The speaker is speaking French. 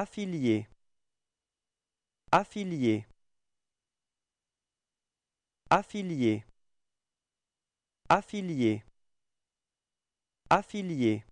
Affilié. Affilié. Affilié. Affilié. Affilié.